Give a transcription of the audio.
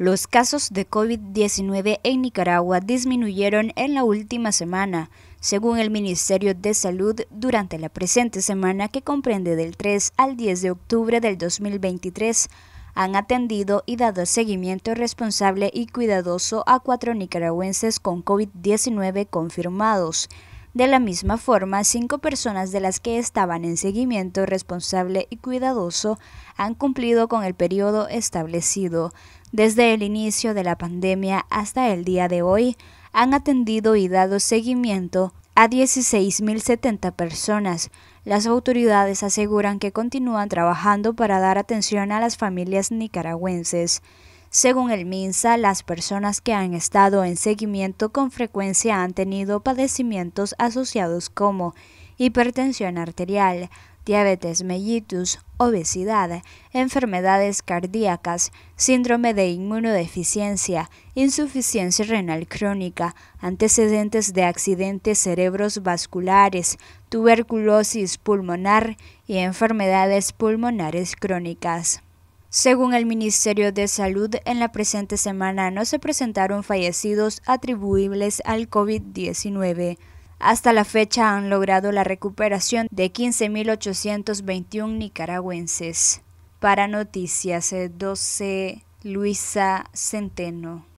Los casos de COVID-19 en Nicaragua disminuyeron en la última semana, según el Ministerio de Salud, durante la presente semana que comprende del 3 al 10 de octubre del 2023 han atendido y dado seguimiento responsable y cuidadoso a cuatro nicaragüenses con COVID-19 confirmados, de la misma forma, cinco personas de las que estaban en seguimiento responsable y cuidadoso han cumplido con el periodo establecido. Desde el inicio de la pandemia hasta el día de hoy, han atendido y dado seguimiento a 16.070 personas. Las autoridades aseguran que continúan trabajando para dar atención a las familias nicaragüenses. Según el MINSA, las personas que han estado en seguimiento con frecuencia han tenido padecimientos asociados como hipertensión arterial, diabetes mellitus, obesidad, enfermedades cardíacas, síndrome de inmunodeficiencia, insuficiencia renal crónica, antecedentes de accidentes cerebros vasculares, tuberculosis pulmonar y enfermedades pulmonares crónicas. Según el Ministerio de Salud, en la presente semana no se presentaron fallecidos atribuibles al COVID-19. Hasta la fecha han logrado la recuperación de 15.821 nicaragüenses. Para Noticias 12, Luisa Centeno.